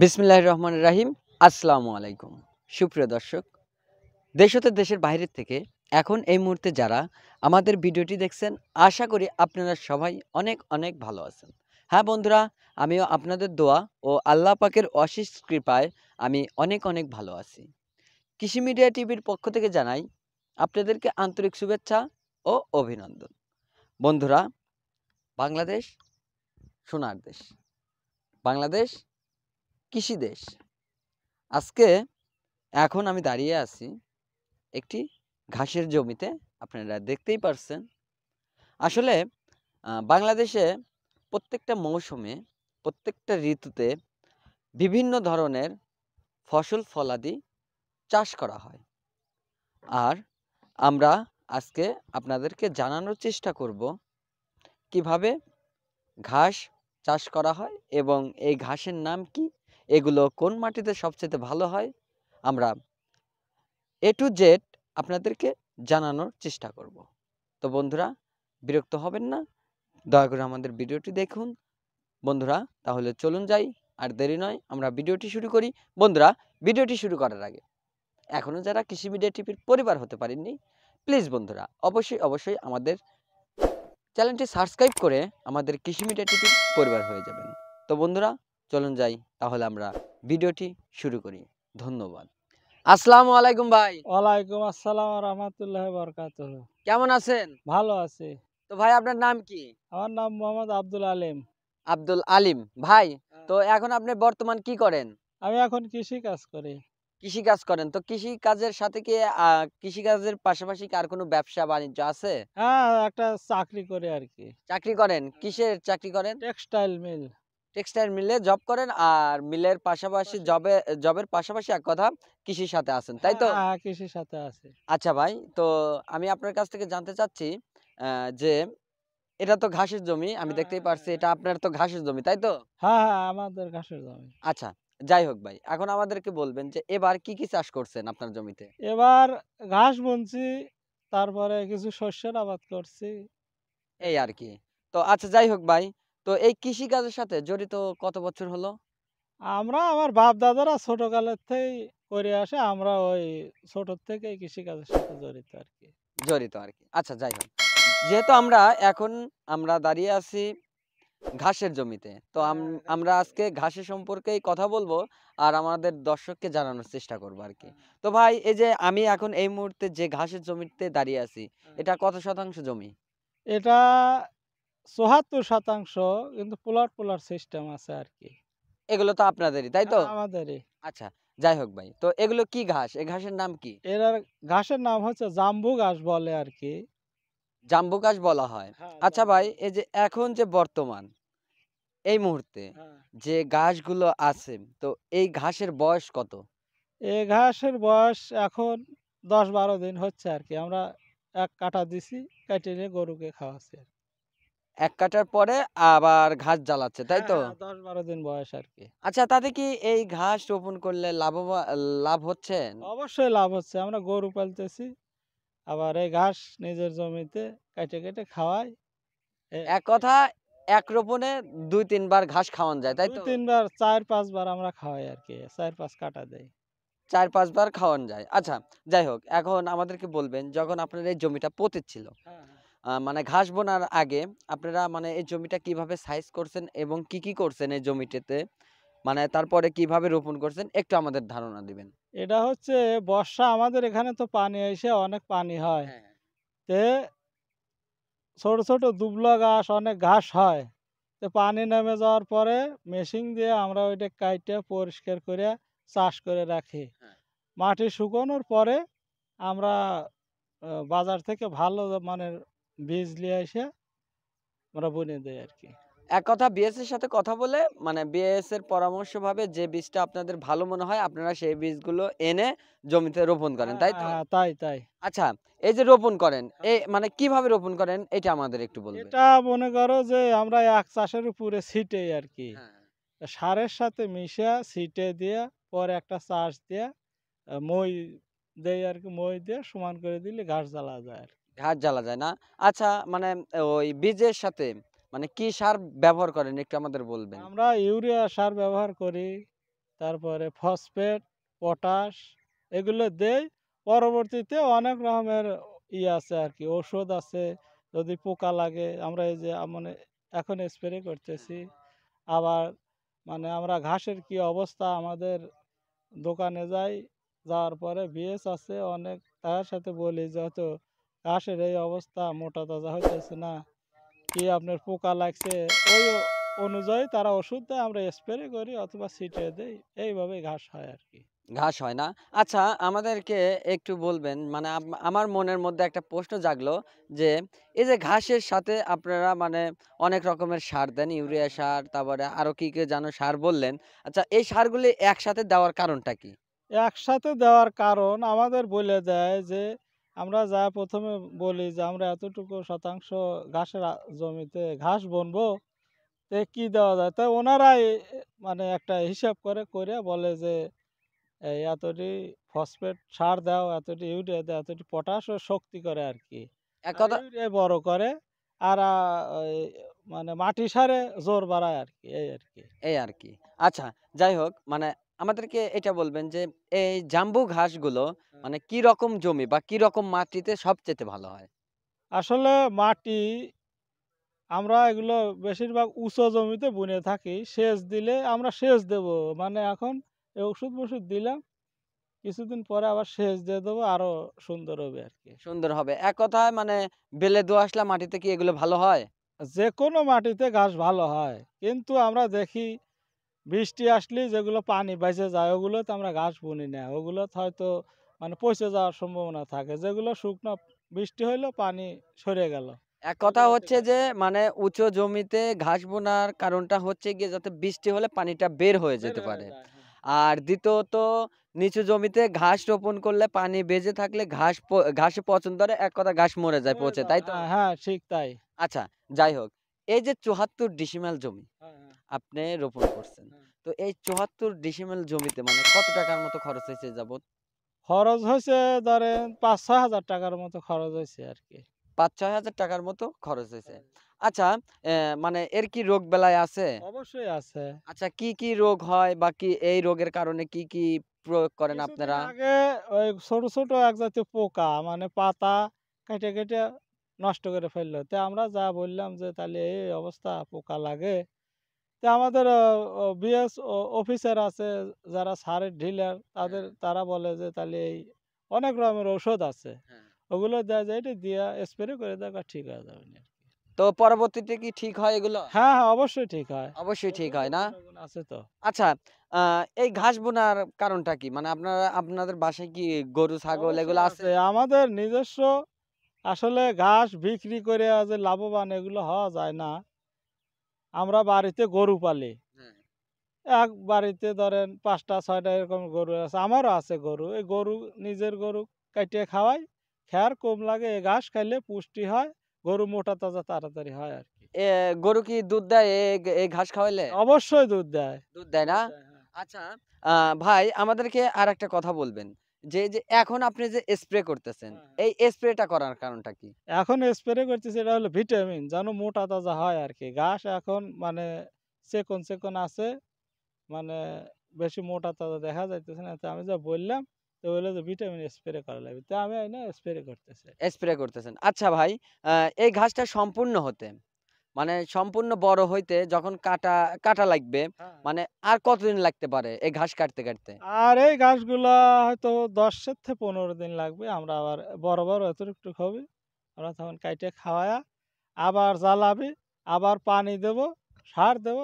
বিসমিল্লাহ রহমান রাহিম আসসালামু আলাইকুম সুপ্রিয় দর্শক দেশ হতে দেশের বাইরের থেকে এখন এই মুহূর্তে যারা আমাদের ভিডিওটি দেখছেন আশা করি আপনারা সবাই অনেক অনেক ভালো আছেন হ্যাঁ বন্ধুরা আমিও আপনাদের দোয়া ও আল্লাহ পাকের অশেষ কৃপায় আমি অনেক অনেক ভালো আছি কৃষি মিডিয়া টিভির পক্ষ থেকে জানাই আপনাদেরকে আন্তরিক শুভেচ্ছা ও অভিনন্দন বন্ধুরা বাংলাদেশ সোনার দেশ বাংলাদেশ কৃষি দেশ আজকে এখন আমি দাঁড়িয়ে আছি একটি ঘাসের জমিতে আপনারা দেখতেই পারছেন আসলে বাংলাদেশে প্রত্যেকটা মৌসুমে প্রত্যেকটা ঋতুতে বিভিন্ন ধরনের ফসল ফলাদি চাষ করা হয় আর আমরা আজকে আপনাদেরকে জানানোর চেষ্টা করব কিভাবে ঘাস চাষ করা হয় এবং এই ঘাসের নাম কি এগুলো কোন মাটিতে সবচেয়ে ভালো হয় আমরা এ টু জেড আপনাদেরকে জানানোর চেষ্টা করব তো বন্ধুরা বিরক্ত হবেন না দয়া করে আমাদের ভিডিওটি দেখুন বন্ধুরা তাহলে চলুন যাই আর দেরি নয় আমরা ভিডিওটি শুরু করি বন্ধুরা ভিডিওটি শুরু করার আগে এখনও যারা কৃষি মিডিয়া টিভির পরিবার হতে পারেননি প্লিজ বন্ধুরা অবশ্যই অবশ্যই আমাদের চ্যানেলটি সাবস্ক্রাইব করে আমাদের কৃষি মিডিয়া টিভির পরিবার হয়ে যাবেন তো বন্ধুরা চলুন যাই তাহলে আমরা ভিডিওটি শুরু করি ধন্যবাদ আসসালামু আলাইকুম ভাই ওয়ালাইকুম আসসালাম রহমতুল্লাহ বরকাতুহ কেমন আছেন ভালো আছি তো ভাই আপনার নাম কি আমার নাম মোহাম্মদ আব্দুল আলিম আব্দুল আলিম ভাই হ্যাঁ। তো এখন আপনি বর্তমান কি করেন আমি এখন কৃষি কাজ করি কৃষি কাজ করেন তো কৃষি কাজের সাথে কি কৃষি কাজের পাশাপাশি আর কোনো ব্যবসা বাণিজ্য আছে হ্যাঁ একটা চাকরি করে আর কি চাকরি করেন কিসের চাকরি করেন টেক্সটাইল মিল টেক্সটাইল মিলে জব করেন আর মিলের পাশাপাশি জবে জবের পাশাপাশি এক কথা কৃষির সাথে আছেন তাই তো হ্যাঁ, কৃষির সাথে আছে আচ্ছা ভাই তো আমি আপনার কাছ থেকে জানতে চাচ্ছি যে এটা তো ঘাসের জমি আমি হ্যাঁ, দেখতেই পারছি এটা আপনার তো ঘাসের জমি তাই তো হ্যাঁ হ্যাঁ আমাদের ঘাসের জমি আচ্ছা যাই হোক ভাই এখন আমাদেরকে বলবেন যে এবার কি কি চাষ করছেন আপনার জমিতে এবার ঘাস বুনছি তারপরে কিছু শস্যের আবাদ করছি এই আর কি তো আচ্ছা যাই হোক ভাই তো এই কৃষিকাজের সাথে জড়িত কত বছর হলো আমরা আমার বাপ দাদারা ছোটকালের থেকেই করে আসে আমরা ওই ছোট থেকে কৃষিকাজের সাথে জড়িত আর কি জড়িত আর কি আচ্ছা যাই হোক যেহেতু আমরা এখন আমরা দাঁড়িয়ে আছি ঘাসের জমিতে তো হ্যাঁ, আমরা আজকে ঘাসের সম্পর্কেই কথা বলবো আর আমাদের দর্শককে জানানোর চেষ্টা করব আর কি হ্যাঁ। তো ভাই এই যে আমি এখন এই মুহূর্তে যে ঘাসের জমিতে দাঁড়িয়ে আছি হ্যাঁ। এটা কত শতাংশ জমি এটা চুহাত্তর শতাংশ কিন্তু পোলার পোলার সিস্টেম আছে আর কি এগুলো তো আপনাদেরই তাই তো আমাদেরই আচ্ছা যাই হোক ভাই তো এগুলো কি ঘাস এই ঘাসের নাম কি এর ঘাসের নাম হচ্ছে জাম্বু ঘাস বলে আর কি জাম্বু ঘাস বলা হয় হ্যাঁ, আচ্ছা ভাই এই যে এখন যে বর্তমান এই মুহূর্তে হ্যাঁ। যে ঘাসগুলো আছে তো এই ঘাসের বয়স কত এই ঘাসের বয়স এখন দশ বারো দিন হচ্ছে আর কি আমরা এক কাটা দিছি কেটে নিয়ে গরুকে খাওয়াচ্ছি আর এক কাটার পরে আবার ঘাস জ্বালাচ্ছে তাই তো হ্যাঁ, হ্যাঁ, দশ বারো দিন বয়স আর কি আচ্ছা তাতে কি এই ঘাস রোপণ করলে লাভ লাভ হচ্ছে অবশ্যই লাভ হচ্ছে আমরা গরু পালতেছি আবার এই ঘাস নিজের জমিতে কেটে কেটে খাওয়াই এক কথা এক রোপণে দুই তিনবার ঘাস খাওয়ান যায় তাই তো তিনবার চার পাঁচবার আমরা খাওয়াই আর কি চার পাঁচ কাটা দেই চার পাঁচবার খাওয়ান যায় আচ্ছা যাই হোক এখন আমাদেরকে বলবেন যখন আপনার এই জমিটা পোতের ছিল হ্যাঁ, মানে ঘাস বোনার আগে আপনারা মানে এই জমিটা কিভাবে সাইজ করছেন এবং কি কি করছেন এই জমিটাতে মানে তারপরে কিভাবে রোপণ করছেন একটু আমাদের ধারণা দিবেন এটা হচ্ছে বর্ষা আমাদের এখানে তো পানি এসে অনেক পানি হয় হ্যাঁ। তে ছোট ছোট দুবলা ঘাস অনেক ঘাস হয় তো পানি নেমে যাওয়ার পরে মেশিন দিয়ে আমরা ওইটা কাইটে পরিষ্কার করে চাষ করে রাখি হ্যাঁ। মাটি শুকোনোর পরে আমরা বাজার থেকে ভালো মানের বীজ নিয়ে এসে আমরা বনে দেয় আর কি এক কথা বিএস এর সাথে কথা বলে মানে বিএস পরামর্শ ভাবে যে বীজটা আপনাদের ভালো মনে হয় আপনারা সেই বীজগুলো এনে জমিতে রোপণ করেন তাই তো হ্যাঁ, হ্যাঁ, তাই তাই আচ্ছা এই যে রোপণ করেন এই মানে কিভাবে রোপণ করেন এটা আমাদের একটু বলবেন এটা মনে করো যে আমরা এক চাষের উপরে ছিটে আর কি হ্যাঁ। সারের সাথে মিশে ছিটে দিয়ে পরে একটা চাষ দিয়ে মই দেয় আর কি মই দিয়ে সমান করে দিলে ঘাস জ্বালা যায় আর কি হাত জ্বালা যায় না আচ্ছা মানে ওই বীজের সাথে মানে কি সার ব্যবহার করেন একটু আমাদের বলবেন আমরা ইউরিয়া সার ব্যবহার করি তারপরে ফসফেট পটাশ এগুলো দেই পরবর্তীতে অনেক রকমের ই আছে আর কি ওষুধ আছে যদি পোকা লাগে আমরা এই যে মানে এখন স্প্রে করতেছি আবার মানে আমরা ঘাসের কি অবস্থা আমাদের দোকানে যাই যাওয়ার পরে বিএস আছে অনেক তার সাথে বলি যে হয়তো ঘাসের এই অবস্থা মোটা তাজা হইতেছে না কি আপনার পোকা লাগছে ওই অনুযায়ী তারা ওষুধ দেয় আমরা স্প্রে করি অথবা ছিটে দেই এইভাবে ঘাস হয় আর কি ঘাস হয় না আচ্ছা আমাদেরকে একটু বলবেন মানে আমার মনের মধ্যে একটা প্রশ্ন জাগলো যে এই যে ঘাসের সাথে আপনারা মানে অনেক রকমের সার দেন ইউরিয়া সার তারপরে আরও কী কী যেন সার বললেন আচ্ছা এই সারগুলি একসাথে দেওয়ার কারণটা কি একসাথে দেওয়ার কারণ আমাদের বলে দেয় যে আমরা যা প্রথমে বলি যে আমরা এতটুকু শতাংশ ঘাসের জমিতে ঘাস বনবো তে কি দেওয়া যায় তাই ওনারাই মানে একটা হিসাব করে করে বলে যে এতটি ফসফেট সার দাও এতটি ইউরিয়া দাও এতটি পটাশ ও শক্তি করে আর কি ইউরিয়া বড় করে আর মানে মাটি সারে জোর বাড়ায় আর কি এই আর কি এই আর কি আচ্ছা যাই হোক মানে আমাদেরকে এটা বলবেন যে এই জাম্বু ঘাসগুলো হ্যাঁ। মানে কি রকম জমি বা কি রকম মাটিতে সবচেয়ে ভালো হয় আসলে মাটি আমরা এগুলো বেশিরভাগ উঁচু জমিতে বুনে থাকি সেচ দিলে আমরা সেচ দেব মানে এখন ওষুধ ওষুধ দিলাম কিছুদিন পরে আবার সেচ দিয়ে দেবো আরো সুন্দর হবে আর কি সুন্দর হবে এক কথায় মানে বেলে দু আসলা মাটিতে কি এগুলো ভালো হয় যে কোনো মাটিতে ঘাস ভালো হয় কিন্তু আমরা দেখি বৃষ্টি আসলে যেগুলো পানি বাইসে যায় ওগুলো তো আমরা ঘাস বুনি না ওগুলো হয়তো মানে পচে যাওয়ার সম্ভাবনা থাকে যেগুলো শুকনো বৃষ্টি হইলো পানি সরে গেল এক কথা হচ্ছে যে মানে উঁচু জমিতে ঘাস বোনার কারণটা হচ্ছে গিয়ে যাতে বৃষ্টি হলে পানিটা বের হয়ে যেতে পারে হ্যাঁ। আর দ্বিতীয়ত নিচু জমিতে ঘাস রোপণ করলে পানি বেজে থাকলে ঘাস ঘাসে পচন ধরে এক কথা ঘাস মরে যায় পচে তাই তো হ্যাঁ, হ্যাঁ ঠিক তাই আচ্ছা যাই হোক এই যে চুহাত্তর ডিসিমাল জমি হ্যাঁ। আপনি রোপণ করছেন তো এই চুহাত্তর ডিসিমেল জমিতে মানে কত টাকার মতো খরচ হয়েছে যাবত খরচ হয়েছে ধরেন পাঁচ ছয় হাজার টাকার মতো খরচ হয়েছে আর কি পাঁচ ছয় হাজার টাকার মতো খরচ হয়েছে আচ্ছা মানে এর কি রোগ বেলায় আছে অবশ্যই আছে আচ্ছা কি কি রোগ হয় বা কি এই রোগের কারণে কি কি প্রয়োগ করেন আপনারা আগে ওই ছোট ছোট এক জাতীয় পোকা মানে পাতা কেটে কেটে নষ্ট করে ফেললো তো আমরা যা বললাম যে তাহলে এই অবস্থা পোকা লাগে তো আমাদের বিএস অফিসার আছে যারা সারের ডিলার হ্যাঁ। তাদের তারা বলে যে তাহলে এই অনেক রকমের ওষুধ আছে হ্যাঁ। ওগুলো দেওয়া যায় এটা দিয়া স্প্রে করে দেখা ঠিক হয়ে যাবে না তো পরবর্তীতে কি ঠিক হয় এগুলো হ্যাঁ হ্যাঁ অবশ্যই ঠিক হয় অবশ্যই ঠিক হয় না আছে তো আচ্ছা এই ঘাস বোনার কারণটা কি মানে আপনারা আপনাদের বাসায় কি গরু ছাগল এগুলো আছে আমাদের নিজস্ব আসলে ঘাস বিক্রি করে যে লাভবান এগুলো হওয়া যায় না আমরা বাড়িতে গরু পালি হ্যাঁ। এক বাড়িতে ধরেন পাঁচটা ছয়টা এরকম গরু আছে আমারও আছে গরু এই গরু নিজের গরু কাটিয়ে খাওয়াই খেয়ার কম লাগে এ ঘাস খাইলে পুষ্টি হয় গরু মোটা তাজা তাড়াতাড়ি হয় আর কি গরু কি দুধ দেয় ঘাস খাওয়াইলে অবশ্যই দুধ দেয় দুধ দেয় না হ্যাঁ। আচ্ছা ভাই আমাদেরকে আর একটা কথা বলবেন যে যে এখন আপনি যে স্প্রে করতেছেন হ্যাঁ, হ্যাঁ। এই স্প্রেটা করার কারণটা কি এখন স্প্রে করতেছি এটা হলো ভিটামিন যেন মোটা তাজা হয় আর কি ঘাস এখন মানে চেকন চেকন আছে মানে বেশি মোটা তাজা দেখা যাইতেছে না তো আমি যা বললাম তো বললো যে ভিটামিন স্প্রে করা লাগবে তো আমি না স্প্রে করতেছি স্প্রে করতেছেন আচ্ছা ভাই এই ঘাসটা সম্পূর্ণ হতে মানে সম্পূর্ণ বড় হইতে যখন কাটা কাটা লাগবে হ্যাঁ। মানে আর কতদিন লাগতে পারে এই ঘাস কাটতে কাটতে আর এই ঘাসগুলা হয়তো দশ থেকে পনেরো দিন লাগবে আমরা আবার বড় বড় অতিরিক্ত হবে আমরা তখন কাইটে খাওয়ায় আবার জ্বালাবি আবার পানি দেব সার দেব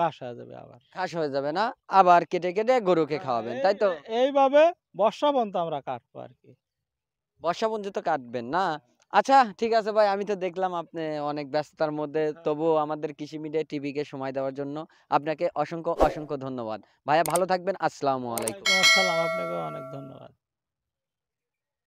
ঘাস হয়ে যাবে আবার ঘাস হয়ে যাবে না আবার কেটে কেটে গরুকে হ্যাঁ, খাওয়াবেন তাই তো এইভাবে বর্ষা পর্যন্ত আমরা কাটবো আর কি বর্ষা পর্যন্ত কাটবেন না হ্যাঁ। আচ্ছা ঠিক আছে ভাই আমি তো দেখলাম আপনি অনেক ব্যস্ততার মধ্যে হ্যাঁ, তবুও হ্যাঁ। আমাদের কৃষি মিডিয়া টিভিকে সময় দেওয়ার জন্য আপনাকে অসংখ্য অসংখ্য ধন্যবাদ ভাইয়া ভালো থাকবেন আসসালামু আলাইকুম আসসালাম আপনাকে অনেক ধন্যবাদ